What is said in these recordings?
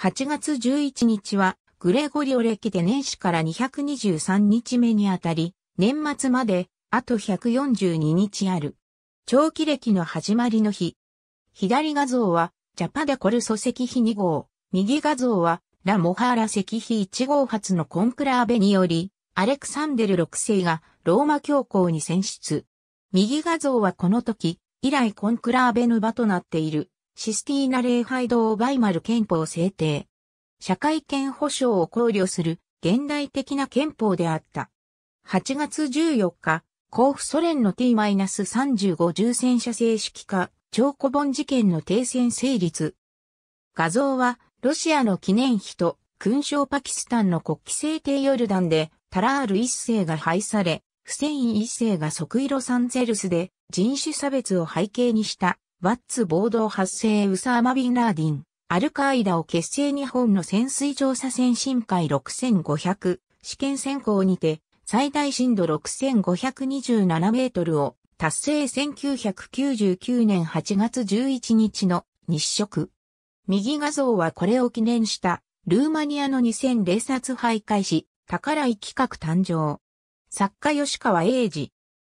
8月11日は、グレゴリオ歴で年始から223日目にあたり、年末まで、あと142日ある。長期歴の始まりの日。左画像は、ジャパデコルソ石碑2号。右画像は、ラモハーラ石碑1号発のコンクラーベにより、アレクサンデル6世がローマ教皇に選出。右画像はこの時、以来コンクラーベの場となっている。システィーナ礼拝堂バイマル憲法制定。社会権保障を考慮する現代的な憲法であった。8月14日、甲府ソ連の T-35 重戦車正式化、超古本事件の停戦成立。画像は、ロシアの記念碑と、勲章パキスタンの国旗制定ヨルダンで、タラール一世が廃され、フセイン一世が即位ロサンゼルスで人種差別を背景にしたワッツ暴動発生ウサーマ・ビン・ラーディン、アルカーイダを結成日本の潜水調査船深海6500、試験選考にて、最大震度6527メートルを達成1999年8月11日の日食。右画像はこれを記念したルーマニアの2000冊徘徊し、宝井企画誕生。作家吉川英治。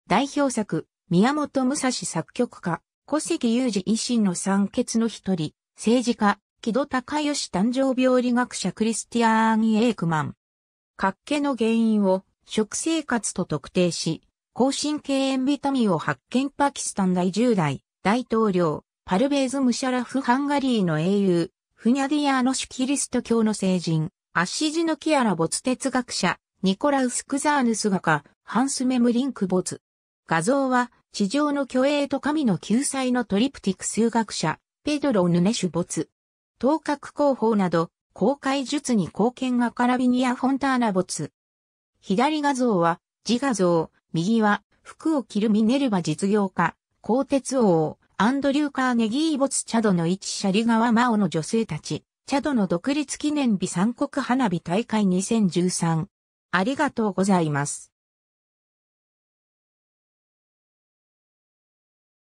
代表作、宮本武蔵作曲家、小関裕二維新の三傑の一人、政治家、木戸孝義誕生病理学者クリスティアーン・エークマン。活気の原因を食生活と特定し、抗神経炎ビタミンを発見パキスタン第10代大統領、パルベーズ・ムシャラフ・ハンガリーの英雄、フニャディアーノシュキリスト教の聖人、アッシジノキアラ没哲学者、ニコラウス・クザーヌス画家、ハンスメムリンク没。画像は地上の虚栄と神の救済のトリプティク数学者、ペドロ・ヌネシュ没。頭角広報など、公開術に貢献がカラビニア・フォンターナ没。左画像は、自画像、右は、服を着るミネルバ実業家、鋼鉄王、アンドリュー・カーネギー没チャドの一シャリ川真央の女性たち、チャドの独立記念日三国花火大会2013。ありがとうございます。